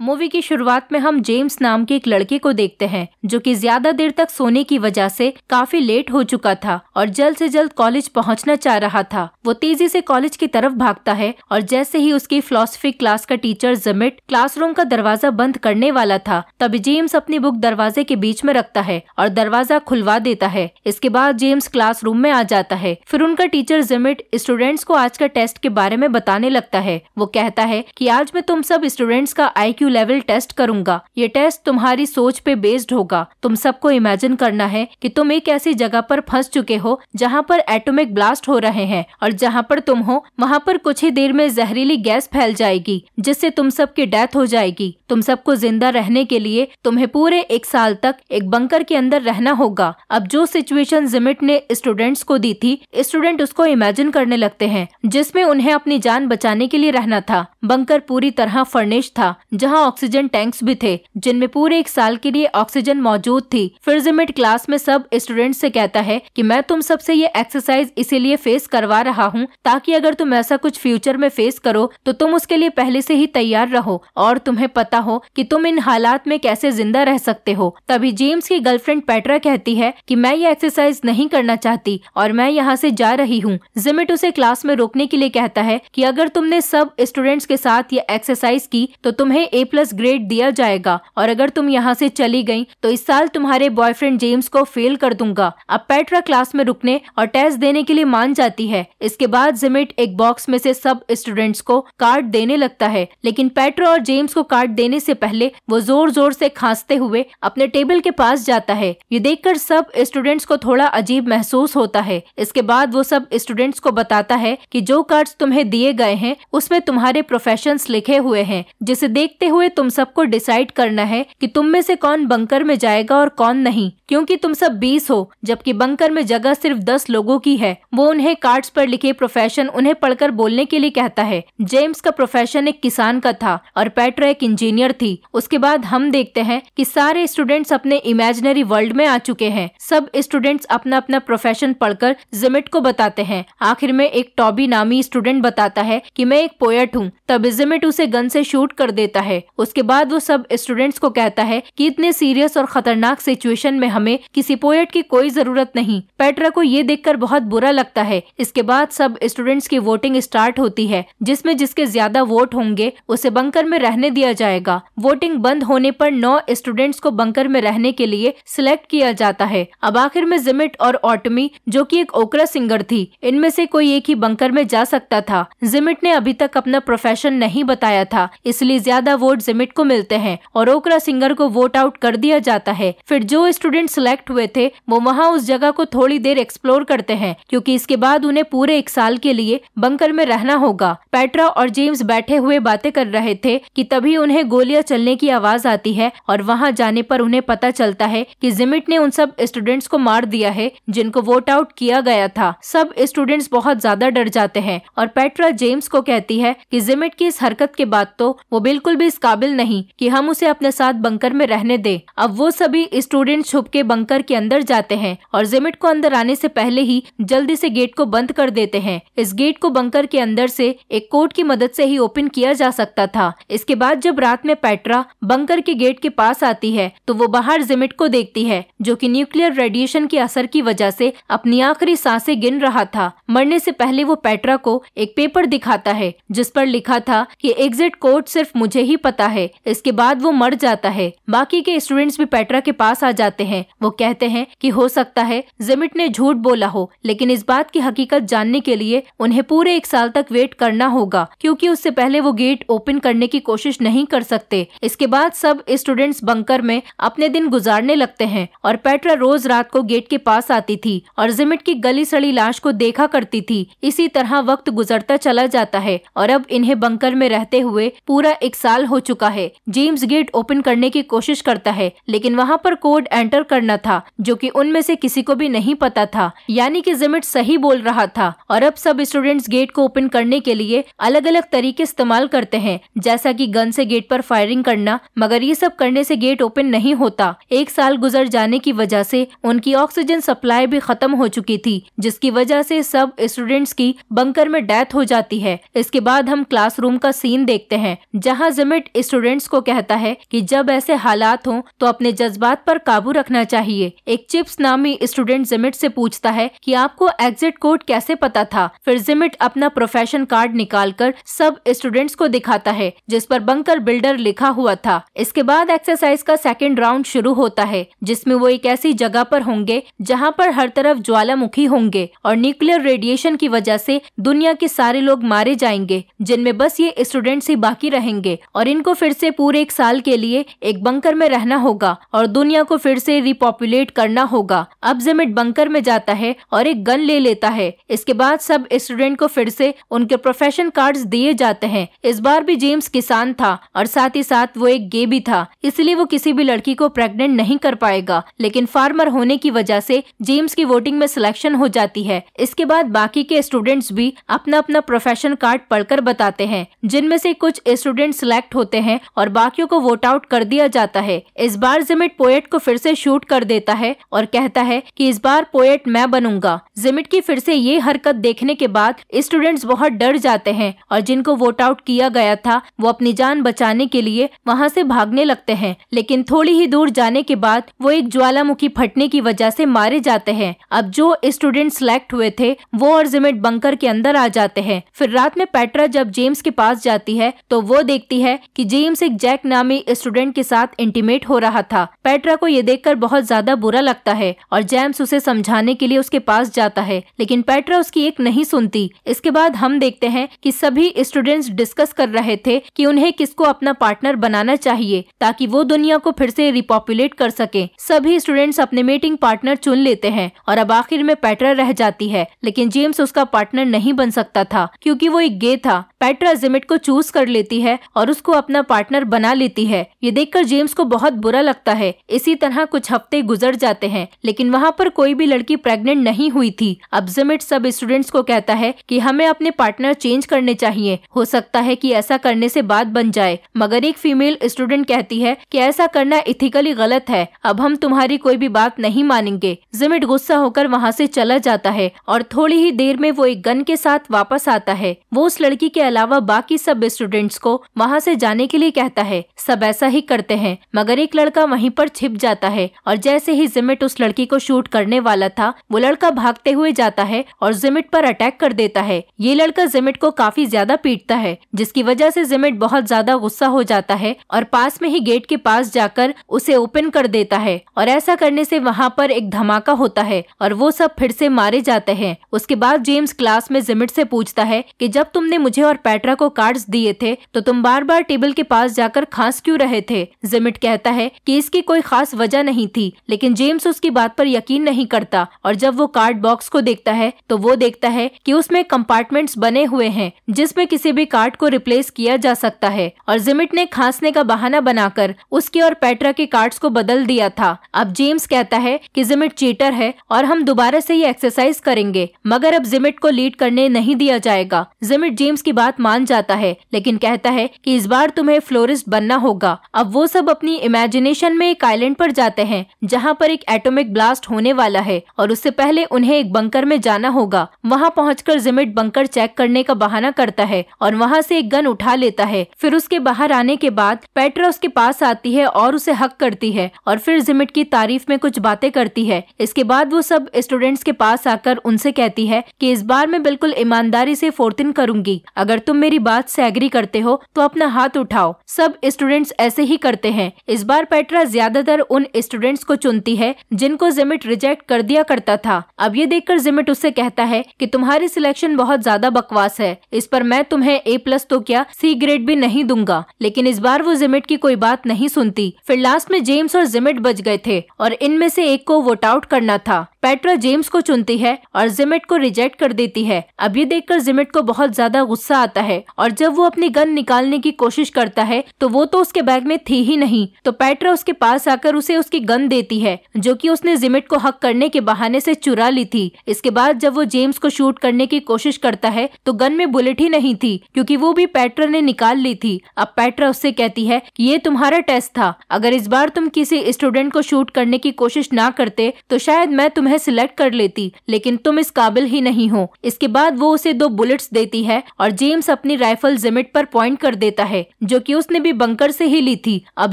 Movie की शुरुआत में हम जेम्स नाम के एक लड़के को देखते हैं जो कि ज्यादा देर तक सोने की वजह से काफी लेट हो चुका था और जल्द से जल्द कॉलेज पहुंचना चाह रहा था वो तेजी से कॉलेज की तरफ भागता है और जैसे ही उसकी फिलोसफी क्लास का टीचर जमिट क्लासरूम का दरवाजा बंद करने वाला था तभी जेम्स अपनी बुक दरवाजे के बीच में रखता है और दरवाजा खुलवा देता है इसके बाद जेम्स क्लास में आ जाता है फिर उनका टीचर जमिट स्टूडेंट्स को आज का टेस्ट के बारे में बताने लगता है वो कहता है की आज मैं तुम सब स्टूडेंट्स का आई क्यू लेवल टेस्ट करूंगा ये टेस्ट तुम्हारी सोच पे बेस्ड होगा तुम सबको इमेजिन करना है कि तुम एक ऐसी जगह पर फंस चुके हो जहाँ पर एटॉमिक ब्लास्ट हो रहे हैं और जहाँ पर तुम हो वहाँ पर कुछ ही देर में जहरीली गैस फैल जाएगी जिससे तुम सबकी डेथ हो जाएगी तुम सबको जिंदा रहने के लिए तुम्हें पूरे एक साल तक एक बंकर के अंदर रहना होगा अब जो सिचुएशन जिमिट ने स्टूडेंट्स को दी थी स्टूडेंट उसको इमेजिन करने लगते हैं जिसमें उन्हें अपनी जान बचाने के लिए रहना था बंकर पूरी तरह फर्निश था जहां वहाँ ऑक्सीजन टैंक्स भी थे जिनमें पूरे एक साल के लिए ऑक्सीजन मौजूद थी फिर क्लास में सब स्टूडेंट से कहता है कि मैं तुम सबसे ये एक्सरसाइज इसीलिए फेस करवा रहा हूँ ताकि अगर तुम ऐसा कुछ फ्यूचर में फेस करो तो तुम उसके लिए पहले से ही तैयार रहो और तुम्हें पता हो कि तुम इन हालात में कैसे जिंदा रह सकते हो तभी जेम्स की गर्लफ्रेंड पैट्रा कहती है कि मैं ये एक्सरसाइज नहीं करना चाहती और मैं यहाँ से जा रही हूँ जिमिट उसे क्लास में रोकने के लिए कहता है कि अगर तुमने सब स्टूडेंट्स के साथ ये एक्सरसाइज की तो तुम्हें ए प्लस ग्रेड दिया जाएगा और अगर तुम यहाँ से चली गई तो इस साल तुम्हारे बॉयफ्रेंड जेम्स को फेल कर दूंगा अब पेट्रा क्लास में रुकने और टेस्ट देने के लिए मान जाती है इसके बाद जिमिट एक बॉक्स में से सब स्टूडेंट्स को कार्ड देने लगता है लेकिन पेट्रा और जेम्स को कार्ड देने से पहले वो जोर जोर से खांसते हुए अपने टेबल के पास जाता है ये देखकर सब स्टूडेंट्स को थोड़ा अजीब महसूस होता है इसके बाद वो सब स्टूडेंट्स को बताता है कि जो कार्ड्स तुम्हें दिए गए हैं उसमें तुम्हारे प्रोफेशंस लिखे हुए हैं जिसे देखते हुए हुए तुम सबको डिसाइड करना है कि तुम में से कौन बंकर में जाएगा और कौन नहीं क्योंकि तुम सब बीस हो जबकि बंकर में जगह सिर्फ दस लोगों की है वो उन्हें कार्ड्स पर लिखे प्रोफेशन उन्हें पढ़कर बोलने के लिए कहता है जेम्स का प्रोफेशन एक किसान का था और पेट्रा एक इंजीनियर थी उसके बाद हम देखते हैं कि सारे स्टूडेंट्स अपने इमेजिनरी वर्ल्ड में आ चुके हैं सब स्टूडेंट्स अपना अपना प्रोफेशन पढ़कर जिमिट को बताते हैं आखिर में एक टॉबी नामी स्टूडेंट बताता है कि मैं एक पोएट हूँ तब जिमिट उसे गन से शूट कर देता है उसके बाद वो सब स्टूडेंट्स को कहता है कि इतने सीरियस और खतरनाक सिचुएशन में हमें किसी पोएट की कोई जरूरत नहीं पेट्रा को ये देखकर बहुत बुरा लगता है इसके बाद सब स्टूडेंट्स की वोटिंग स्टार्ट होती है जिसमे जिसके ज्यादा वोट होंगे उसे बंकर में रहने दिया जाएगा वोटिंग बंद होने पर नौ स्टूडेंट्स को बंकर में रहने के लिए सिलेक्ट किया जाता है अब आखिर में जिमिट और ऑटमी जो कि एक ओकरा सिंगर थी इनमें से कोई एक ही बंकर में जा सकता था जिमिट ने अभी तक अपना प्रोफेशन नहीं बताया था इसलिए ज्यादा वो वोट जिमिट को मिलते हैं और ओकरा सिंगर को वोट आउट कर दिया जाता है फिर जो स्टूडेंट सिलेक्ट हुए थे वो वहाँ उस जगह को थोड़ी देर एक्सप्लोर करते हैं क्योंकि इसके बाद उन्हें पूरे एक साल के लिए बंकर में रहना होगा पैट्रा और जेम्स बैठे हुए बातें कर रहे थे कि तभी उन्हें गोलियां चलने की आवाज आती है और वहाँ जाने पर उन्हें पता चलता है कि जिमिट ने उन सब स्टूडेंट्स को मार दिया है जिनको वोट आउट किया गया था सब स्टूडेंट्स बहुत ज्यादा डर जाते हैं और पैट्रा जेम्स को कहती है कि जिमिट की इस हरकत के बाद तो वो बिल्कुल भी काबिल नहीं कि हम उसे अपने साथ बंकर में रहने दे अब वो सभी स्टूडेंट छुप के बंकर के अंदर जाते हैं और जिमिट को अंदर आने से पहले ही जल्दी से गेट को बंद कर देते हैं इस गेट को बंकर के अंदर से एक कोट की मदद से ही ओपन किया जा सकता था इसके बाद जब रात में पैट्रा बंकर के गेट के पास आती है तो वो बाहर जिमिट को देखती है जो की न्यूक्लियर रेडिएशन के असर की वजह ऐसी अपनी आखिरी सांसें गिन रहा था मरने से पहले वो पैट्रा को एक पेपर दिखाता है जिस पर लिखा था कि एग्जिट कोड सिर्फ मुझे ही पता है इसके बाद वो मर जाता है बाकी के स्टूडेंट्स भी पेट्रा के पास आ जाते हैं वो कहते हैं कि हो सकता है जिमिट ने झूठ बोला हो लेकिन इस बात की हकीकत जानने के लिए उन्हें पूरे एक साल तक वेट करना होगा क्योंकि उससे पहले वो गेट ओपन करने की कोशिश नहीं कर सकते इसके बाद सब स्टूडेंट्स बंकर में अपने दिन गुजारने लगते हैं और पेट्रा रोज रात को गेट के पास आती थी और जिमिट की गली सड़ी लाश को देखा करती थी इसी तरह वक्त गुजरता चला जाता है और अब इन्हें बंकर में रहते हुए पूरा एक साल हो हो चुका है जेम्स गेट ओपन करने की कोशिश करता है लेकिन वहाँ पर कोड एंटर करना था जो कि उनमें से किसी को भी नहीं पता था यानी कि जिमिट सही बोल रहा था और अब सब स्टूडेंट्स गेट को ओपन करने के लिए अलग अलग तरीके इस्तेमाल करते हैं जैसा कि गन से गेट पर फायरिंग करना मगर ये सब करने से गेट ओपन नहीं होता एक साल गुजर जाने की वजह से उनकी ऑक्सीजन सप्लाई भी खत्म हो चुकी थी जिसकी वजह से सब स्टूडेंट्स की बंकर में डेथ हो जाती है इसके बाद हम क्लासरूम का सीन देखते हैं जहाँ जिमिट स्टूडेंट स्टूडेंट्स को कहता है कि जब ऐसे हालात हों तो अपने जज्बात पर काबू रखना चाहिए एक चिप्स नामी स्टूडेंट जिमिट से पूछता है कि आपको एग्जिट कोड कैसे पता था फिर जिमिट अपना प्रोफेशन कार्ड निकाल कर सब स्टूडेंट्स को दिखाता है जिस पर बंकर बिल्डर लिखा हुआ था इसके बाद एक्सरसाइज का सेकेंड राउंड शुरू होता है जिसमे वो एक ऐसी जगह पर होंगे जहाँ पर हर तरफ ज्वालामुखी होंगे और न्यूक्लियर रेडिएशन की वजह से दुनिया के सारे लोग मारे जाएंगे जिनमें बस ये स्टूडेंट्स ही बाकी रहेंगे और इन इनको फिर से पूरे एक साल के लिए एक बंकर में रहना होगा और दुनिया को फिर से रिपोपुलेट करना होगा अब जेमिट बंकर में जाता है और एक गन ले लेता है इसके बाद सब स्टूडेंट को फिर से उनके प्रोफेशन कार्ड्स दिए जाते हैं इस बार भी जेम्स किसान था और साथ ही साथ वो एक गे भी था इसलिए वो किसी भी लड़की को प्रेग्नेंट नहीं कर पाएगा लेकिन फार्मर होने की वजह ऐसी जेम्स की वोटिंग में सिलेक्शन हो जाती है इसके बाद बाकी के स्टूडेंट्स भी अपना अपना प्रोफेशन कार्ड पढ़कर बताते हैं जिनमें से कुछ स्टूडेंट सिलेक्ट होते होते हैं और बाकियों को वोट आउट कर दिया जाता है इस बार जिमिट पोएट को फिर से शूट कर देता है और कहता है कि इस बार पोएट मैं बनूंगा जिमिट की फिर से ये हरकत देखने के बाद स्टूडेंट्स बहुत डर जाते हैं और जिनको वोट आउट किया गया था वो अपनी जान बचाने के लिए वहाँ से भागने लगते हैं लेकिन थोड़ी ही दूर जाने के बाद वो एक ज्वालामुखी फटने की वजह से मारे जाते हैं अब जो स्टूडेंट सिलेक्ट हुए थे वो और जिमिट बंकर के अंदर आ जाते हैं फिर रात में पैट्रा जब जेम्स के पास जाती है तो वो देखती है कि जेम्स एक जैक नामी स्टूडेंट के साथ इंटीमेट हो रहा था पेट्रा को ये देखकर बहुत ज्यादा बुरा लगता है और जेम्स उसे समझाने के लिए उसके पास जाता है लेकिन पेट्रा उसकी एक नहीं सुनती इसके बाद हम देखते हैं कि सभी स्टूडेंट्स डिस्कस कर रहे थे कि उन्हें किसको अपना पार्टनर बनाना चाहिए ताकि वो दुनिया को फिर से रिपोपुलेट कर सके सभी स्टूडेंट्स अपने मीटिंग पार्टनर चुन लेते हैं और अब आखिर में पैट्रा रह जाती है लेकिन जेम्स उसका पार्टनर नहीं बन सकता था क्योंकि वो एक गे था पैट्रा जिमिट को चूज कर लेती है और उसको अपना पार्टनर बना लेती है ये देखकर जेम्स को बहुत बुरा लगता है इसी तरह कुछ हफ्ते गुजर जाते हैं लेकिन वहाँ पर कोई भी लड़की प्रेग्नेंट नहीं हुई थी अब जमिट सब स्टूडेंट्स को कहता है कि हमें अपने पार्टनर चेंज करने चाहिए हो सकता है कि ऐसा करने से बात बन जाए मगर एक फीमेल स्टूडेंट कहती है कि ऐसा करना इथिकली गलत है अब हम तुम्हारी कोई भी बात नहीं मानेंगे जिमिट गुस्सा होकर वहाँ से चला जाता है और थोड़ी ही देर में वो एक गन के साथ वापस आता है वो उस लड़की के अलावा बाकी सब स्टूडेंट्स को वहाँ से जा जाने के लिए कहता है सब ऐसा ही करते हैं मगर एक लड़का वहीं पर छिप जाता है और जैसे ही जिमिट उस लड़की को शूट करने वाला था वो लड़का भागते हुए जाता है और जिमिट पर अटैक कर देता है ये लड़का जिमिट को काफी ज्यादा पीटता है जिसकी वजह से जिमिट बहुत ज्यादा गुस्सा हो जाता है और पास में ही गेट के पास जाकर उसे ओपन कर देता है और ऐसा करने से वहाँ पर एक धमाका होता है और वो सब फिर से मारे जाते हैं उसके बाद जेम्स क्लास में जिमिट से पूछता है कि जब तुमने मुझे और पैट्रा को कार्ड्स दिए थे तो तुम बार बार टेबल के पास जाकर खांस क्यों रहे थे जिमिट कहता है कि इसकी कोई खास वजह नहीं थी लेकिन जेम्स उसकी बात पर यकीन नहीं करता और जब वो कार्ड बॉक्स को देखता है तो वो देखता है कि उसमें कंपार्टमेंट्स बने हुए हैं जिसमें किसी भी कार्ड को रिप्लेस किया जा सकता है और जिमिट ने खांसने का बहाना बनाकर उसके और पेट्रा के कार्ड्स को बदल दिया था अब जेम्स कहता है कि जिमिट चीटर है और हम दोबारा से ये एक्सरसाइज करेंगे मगर अब जिमिट को लीड करने नहीं दिया जाएगा जिमिट जेम्स की बात मान जाता है लेकिन कहता है कि इस बार बार तुम्हें फ्लोरिस्ट बनना होगा अब वो सब अपनी इमेजिनेशन में एक आइलैंड पर जाते हैं जहाँ पर एक एटोमिक ब्लास्ट होने वाला है और उससे पहले उन्हें एक बंकर में जाना होगा वहाँ पहुँच जिमिट बंकर चेक करने का बहाना करता है और वहाँ से एक गन उठा लेता है फिर उसके बाहर आने के बाद पेट्रा उसके पास आती है और उसे हक करती है और फिर जिमिट की तारीफ में कुछ बातें करती है इसके बाद वो सब स्टूडेंट्स के पास आकर उनसे कहती है कि इस बार मैं बिल्कुल ईमानदारी से फोर्तिन करूंगी अगर तुम मेरी बात से एग्री करते हो तो अपना हाथ उठाओ सब स्टूडेंट्स ऐसे ही करते हैं इस बार पेट्रा ज्यादातर उन स्टूडेंट्स को चुनती है जिनको जिमिट रिजेक्ट कर दिया करता था अब ये देखकर जिमिट उससे कहता है कि तुम्हारी सिलेक्शन बहुत ज्यादा बकवास है इस पर मैं तुम्हें ए प्लस तो क्या सी ग्रेड भी नहीं दूंगा लेकिन इस बार वो जिमिट की कोई बात नहीं सुनती फिर लास्ट में जेम्स और जिमिट बच गए थे और इनमें से एक को वोट आउट करना था पेट्रा जेम्स को चुनती है और जिमिट को रिजेक्ट कर देती है अब ये देखकर जिमिट को बहुत ज्यादा गुस्सा आता है और जब वो अपनी गन निकालने की कोशिश कोशिश करता है तो वो तो उसके बैग में थी ही नहीं तो पैट्रा उसके पास आकर उसे उसकी गन देती है जो कि उसने जिमिट को हक करने के बहाने से चुरा ली थी इसके बाद जब वो जेम्स को शूट करने की कोशिश करता है तो गन में बुलेट ही नहीं थी क्योंकि वो भी पैट्रा ने निकाल ली थी अब पैट्रा उससे कहती है कि ये तुम्हारा टेस्ट था अगर इस बार तुम किसी स्टूडेंट को शूट करने की कोशिश ना करते तो शायद मैं तुम्हें सिलेक्ट कर लेती लेकिन तुम इस काबिल ही नहीं हो इसके बाद वो उसे दो बुलेट्स देती है और जेम्स अपनी राइफल जिमिट पर पॉइंट कर देता है जो कि उसने भी बंकर से ही ली थी अब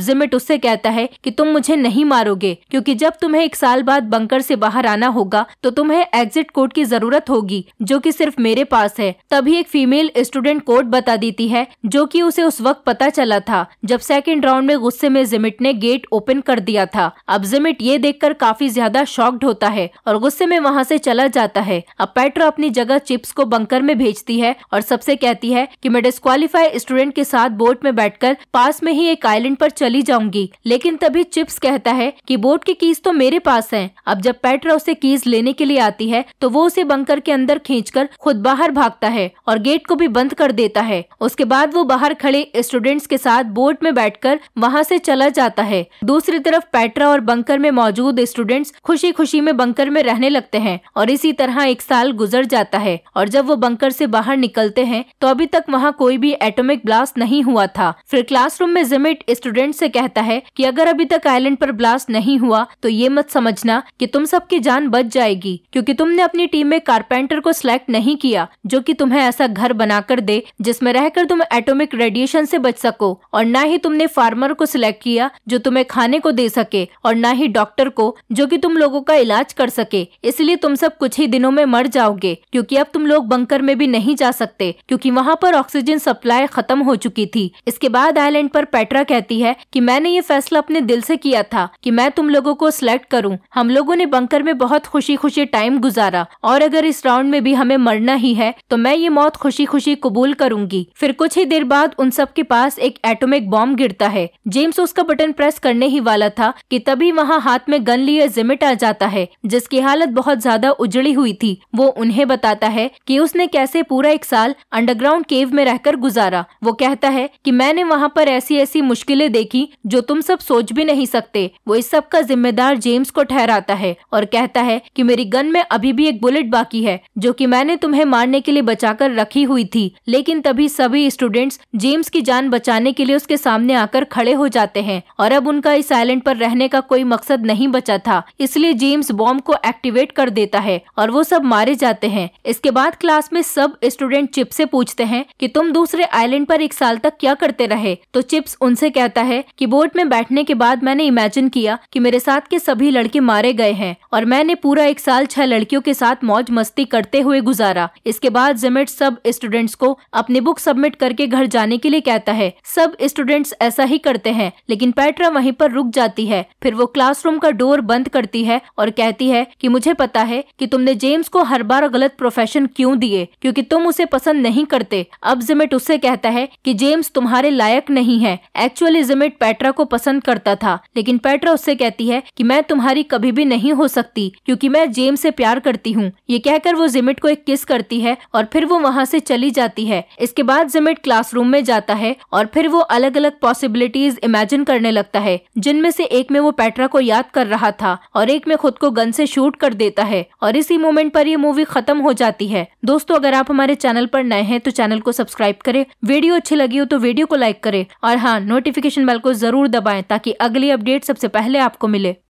जिमिट उससे कहता है कि तुम मुझे नहीं मारोगे क्योंकि जब तुम्हें एक साल बाद बंकर से बाहर आना होगा तो तुम्हें एग्जिट कोड की जरूरत होगी जो कि सिर्फ मेरे पास है तभी एक फीमेल स्टूडेंट कोड बता देती है जो कि उसे उस वक्त पता चला था जब सेकेंड राउंड में गुस्से में जिमिट ने गेट ओपन कर दिया था अब जिमिट ये कर काफी ज्यादा शॉक्ड होता है और गुस्से में वहाँ से चला जाता है अब पेट्रो अपनी जगह चिप्स को बंकर में भेजती है और सबसे कहती है की मैं डिस्कालीफाई स्टूडेंट के साथ बोर्ड बोट में बैठकर पास में ही एक आइलैंड पर चली जाऊंगी लेकिन तभी चिप्स कहता है कि बोट की कीज तो मेरे पास है अब जब पेट्रा उसे कीज लेने के लिए आती है तो वो उसे बंकर के अंदर कर खुद बाहर भागता है और गेट को भी बंद कर देता है उसके बाद वो बाहर खड़े स्टूडेंट्स के साथ बोट में बैठ कर वहाँ से चला जाता है दूसरी तरफ पेट्रा और बंकर में मौजूद स्टूडेंट्स खुशी खुशी में बंकर में रहने लगते हैं और इसी तरह एक साल गुजर जाता है और जब वो बंकर से बाहर निकलते हैं तो अभी तक वहाँ कोई भी एटोमिक ब्लास्ट नहीं हुआ हुआ था फिर क्लासरूम में जिमिट स्टूडेंट से कहता है कि अगर अभी तक आइलैंड पर ब्लास्ट नहीं हुआ तो ये मत समझना कि तुम सबकी जान बच जाएगी क्योंकि तुमने अपनी टीम में कारपेंटर को सिलेक्ट नहीं किया जो कि तुम्हें ऐसा घर बनाकर दे जिसमें रहकर तुम एटॉमिक रेडिएशन से बच सको और ना ही तुमने फार्मर को सिलेक्ट किया जो तुम्हें खाने को दे सके और ना ही डॉक्टर को जो कि तुम लोगों का इलाज कर सके इसलिए तुम सब कुछ ही दिनों में मर जाओगे क्योंकि अब तुम लोग बंकर में भी नहीं जा सकते क्योंकि वहाँ पर ऑक्सीजन सप्लाई खत्म हो चुकी थी इसके बाद आइलैंड पर पेट्रा कहती है कि मैंने ये फैसला अपने दिल से किया था कि मैं तुम लोगों को सिलेक्ट करूं। हम लोगों ने बंकर में बहुत खुशी खुशी टाइम गुजारा और अगर इस राउंड में भी हमें मरना ही है तो मैं ये मौत खुशी खुशी कबूल करूंगी फिर कुछ ही देर बाद उन सब के पास एक एटोमिक बॉम्ब गिरता है जेम्स उसका बटन प्रेस करने ही वाला था की तभी वहाँ हाथ में गन लिए जिमिट आ जाता है जिसकी हालत बहुत ज्यादा उजड़ी हुई थी वो उन्हें बताता है की उसने कैसे पूरा एक साल अंडरग्राउंड केव में रहकर गुजारा वो कहता है कि मैंने वहाँ पर ऐसी ऐसी मुश्किलें देखी जो तुम सब सोच भी नहीं सकते वो इस सब का जिम्मेदार जेम्स को ठहराता है और कहता है कि मेरी गन में अभी भी एक बुलेट बाकी है जो कि मैंने तुम्हें मारने के लिए बचाकर रखी हुई थी लेकिन तभी सभी स्टूडेंट्स जेम्स की जान बचाने के लिए उसके सामने आकर खड़े हो जाते हैं और अब उनका इस आइलैंड पर रहने का कोई मकसद नहीं बचा था इसलिए जेम्स बॉम्ब को एक्टिवेट कर देता है और वो सब मारे जाते हैं इसके बाद क्लास में सब स्टूडेंट चिप से पूछते हैं कि तुम दूसरे आइलैंड पर एक साल तक क्या करते रहे तो चिप्स उनसे कहता है कि बोट में बैठने के बाद मैंने इमेजिन किया कि मेरे साथ के सभी लड़के मारे गए हैं और मैंने पूरा एक साल छह लड़कियों के साथ मौज मस्ती करते हुए गुजारा इसके बाद जिमेट सब स्टूडेंट्स को अपनी बुक सबमिट करके घर जाने के लिए कहता है सब स्टूडेंट्स ऐसा ही करते हैं लेकिन पैट्रा वहीं पर रुक जाती है फिर वो क्लासरूम का डोर बंद करती है और कहती है कि मुझे पता है कि तुमने जेम्स को हर बार गलत प्रोफेशन क्यों दिए क्योंकि तुम उसे पसंद नहीं करते अब जिमेट उससे कहता है कि जेम्स तुम तुम्हारे लायक नहीं है एक्चुअली जिमिट पेट्रा को पसंद करता था लेकिन पेट्रा उससे कहती है कि मैं तुम्हारी कभी भी नहीं हो सकती क्योंकि मैं जेम्स से प्यार करती हूँ ये कहकर वो जिमिट को एक किस करती है और फिर वो वहाँ से चली जाती है इसके बाद जिमिट क्लासरूम में जाता है और फिर वो अलग अलग पॉसिबिलिटीज इमेजिन करने लगता है जिनमें से एक में वो पेट्रा को याद कर रहा था और एक में खुद को गन से शूट कर देता है और इसी मोमेंट पर ये मूवी खत्म हो जाती है दोस्तों अगर आप हमारे चैनल पर नए हैं तो चैनल को सब्सक्राइब करें वीडियो अच्छी लगी हो तो वीडियो वीडियो को लाइक करें और हाँ नोटिफिकेशन बेल को जरूर दबाएं ताकि अगली अपडेट सबसे पहले आपको मिले